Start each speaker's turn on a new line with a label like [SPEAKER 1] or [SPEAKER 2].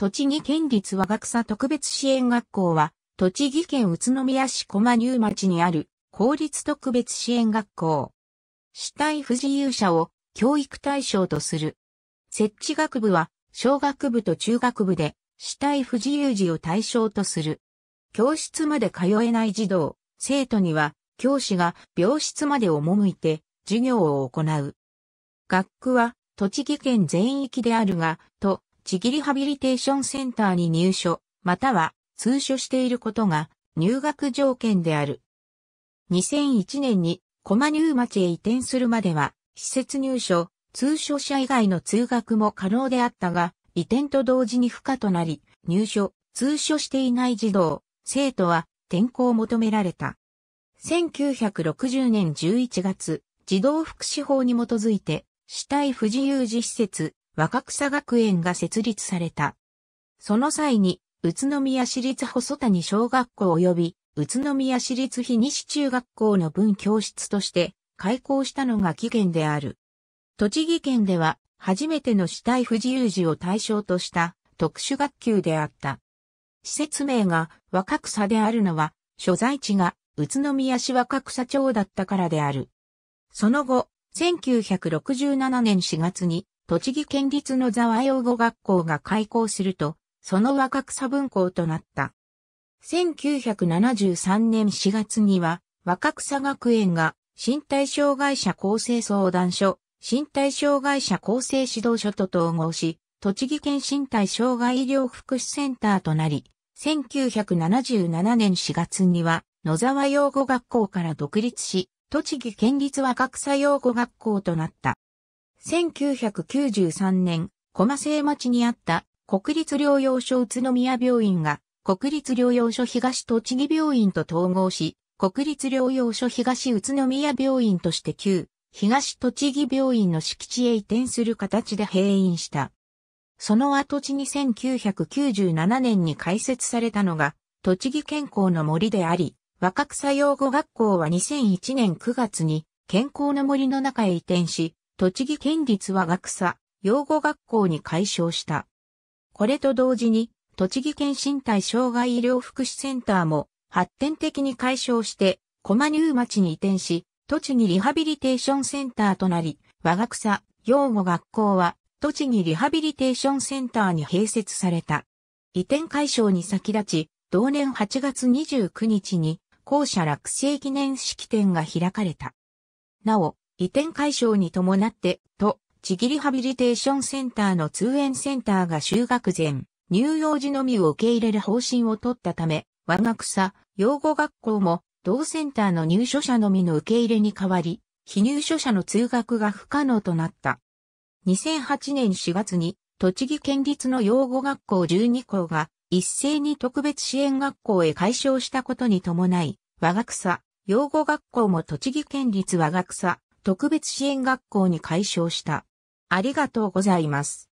[SPEAKER 1] 栃木県立和学佐特別支援学校は、栃木県宇都宮市駒入町にある公立特別支援学校。死体不自由者を教育対象とする。設置学部は小学部と中学部で死体不自由児を対象とする。教室まで通えない児童、生徒には教師が病室まで赴いて授業を行う。学区は栃木県全域であるが、と、ちぎリハビリテーションセンターに入所、または通所していることが入学条件である。2001年に駒入町へ移転するまでは、施設入所、通所者以外の通学も可能であったが、移転と同時に不可となり、入所、通所していない児童、生徒は転校を求められた。1960年11月、児童福祉法に基づいて、死体不自由児施設、若草学園が設立された。その際に、宇都宮市立細谷小学校及び、宇都宮市立日西中学校の分教室として開校したのが起源である。栃木県では、初めての死体不自由児を対象とした特殊学級であった。施設名が若草であるのは、所在地が宇都宮市若草町だったからである。その後、1967年4月に栃木県立の沢養護学校が開校すると、その若草分校となった。1973年4月には、若草学園が身体障害者構成相談所、身体障害者構成指導所と統合し、栃木県身体障害医療福祉センターとなり、1977年4月には野沢養護学校から独立し、栃木県立若草養護学校となった。1993年、駒生町にあった国立療養所宇都宮病院が国立療養所東栃木病院と統合し、国立療養所東宇都宮病院として旧東栃木病院の敷地へ移転する形で閉院した。その跡地に1997年に開設されたのが、栃木健康の森であり、若草養護学校は2001年9月に健康の森の中へ移転し、栃木県立和学佐、養護学校に改称した。これと同時に、栃木県身体障害医療福祉センターも発展的に解消して、駒入町に移転し、栃木リハビリテーションセンターとなり、和学佐、養護学校は、栃木リハビリテーションセンターに併設された。移転解消に先立ち、同年8月29日に、校舎落成記念式典が開かれた。なお、移転解消に伴って、と、ちぎリハビリテーションセンターの通園センターが就学前、乳幼児のみを受け入れる方針を取ったため、和学さ、養護学校も、同センターの入所者のみの受け入れに変わり、非入所者の通学が不可能となった。2008年4月に、栃木県立の養護学校12校が、一斉に特別支援学校へ解消したことに伴い、和学さ、養護学校も栃木県立和学さ、特別支援学校に解消した。ありがとうございます。